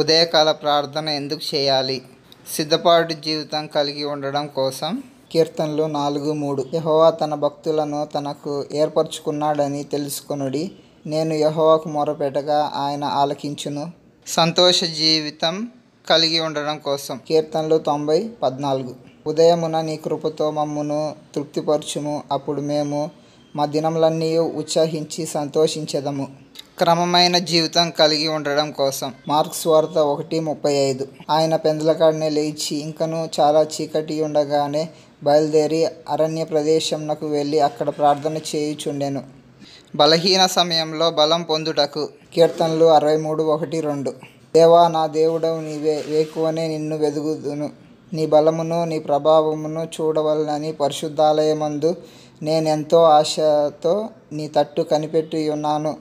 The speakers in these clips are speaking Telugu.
ఉదయకాల ప్రార్థన ఎందుకు చేయాలి సిద్ధపాటు జీవితం కలిగి ఉండడం కోసం కీర్తనలు నాలుగు మూడు యహోవా తన భక్తులను తనకు ఏర్పరచుకున్నాడని తెలుసుకునుడి నేను యహోవాకు మొరపెట్టగా ఆయన ఆలకించును సంతోష జీవితం కలిగి ఉండడం కోసం కీర్తనలు తొంభై పద్నాలుగు ఉదయమున నీ కృపతో మమ్మును తృప్తిపరచుము అప్పుడు మేము మా దినములన్నీ ఉత్సాహించి సంతోషించదము క్రమమైన జీవితం కలిగి ఉండడం కోసం మార్క్స్ వార్త ఒకటి ముప్పై ఐదు ఆయన పెందలకాడనే లేచి ఇంకనూ చాలా చీకటి ఉండగానే బయలుదేరి అరణ్య ప్రదేశంనకు వెళ్ళి అక్కడ ప్రార్థన చేయుచుండెను బలహీన సమయంలో బలం పొందుటకు కీర్తనలు అరవై మూడు ఒకటి రెండు దేవా నా దేవుడవు నీవే వేకువనే నిన్ను వెదుగుదును నీ బలమును నీ ప్రభావమును చూడవలనని పరిశుద్ధాలయమందు నేనెంతో ఆశతో నీ తట్టు కనిపెట్టి ఉన్నాను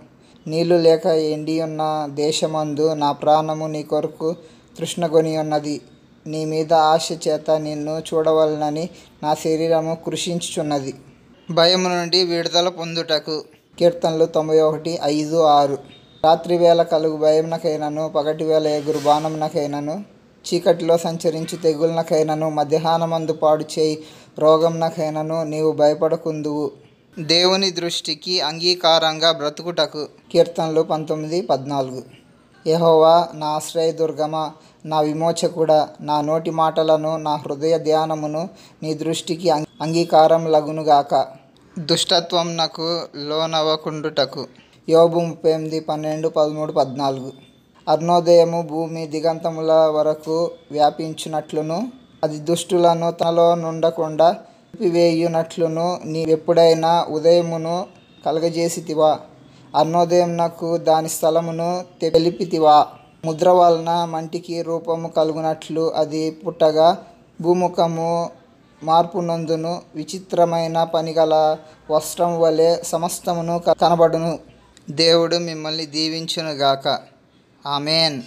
నీళ్లు లేక ఎండియున్న దేశమందు నా ప్రాణము నీ కొరకు ఉన్నది నీ మీద ఆశ చేత నిన్ను చూడవలనని నా శరీరము కృషించుచున్నది భయము నుండి విడుదల పొందుటకు కీర్తనలు తొంభై ఒకటి ఐదు ఆరు రాత్రి వేళ కలుగు భయంనకైనను పగటి వేళ ఎగురు బాణంనకైనను చీకటిలో సంచరించి తెగులనకైనను మధ్యాహ్నమందు పాడు చేయి రోగంనకైనను నీవు భయపడకుందువు దేవుని దృష్టికి అంగీకారంగా బ్రతుకుటకు కీర్తనలు పంతొమ్మిది పద్నాలుగు యహోవా నా ఆశ్రయదుర్గమ నా విమోచకుడ నా నోటి మాటలను నా హృదయ ధ్యానమును నీ దృష్టికి అంగీకారం లగునుగాక దుష్టత్వం నాకు లోనవ్వకుండుటకు యోబు ముప్పై ఎనిమిది పన్నెండు పదమూడు పద్నాలుగు అరుణోదయము భూమి దిగంతముల వరకు వ్యాపించినట్లును అది దుష్టులను తనలో నుండకుండా నిలిపివేయునట్లును నీవెప్పుడైనా ఉదయమును కలగజేసితివా అన్నోదయం నాకు దాని స్థలమును తెలిపితివా ముద్ర వలన మంటికి రూపము కలుగునట్లు అది పుట్టగా భూముఖము మార్పునందును విచిత్రమైన పనిగల వస్త్రం వలె సమస్తమును కనబడును దేవుడు మిమ్మల్ని దీవించునుగాక ఆమెన్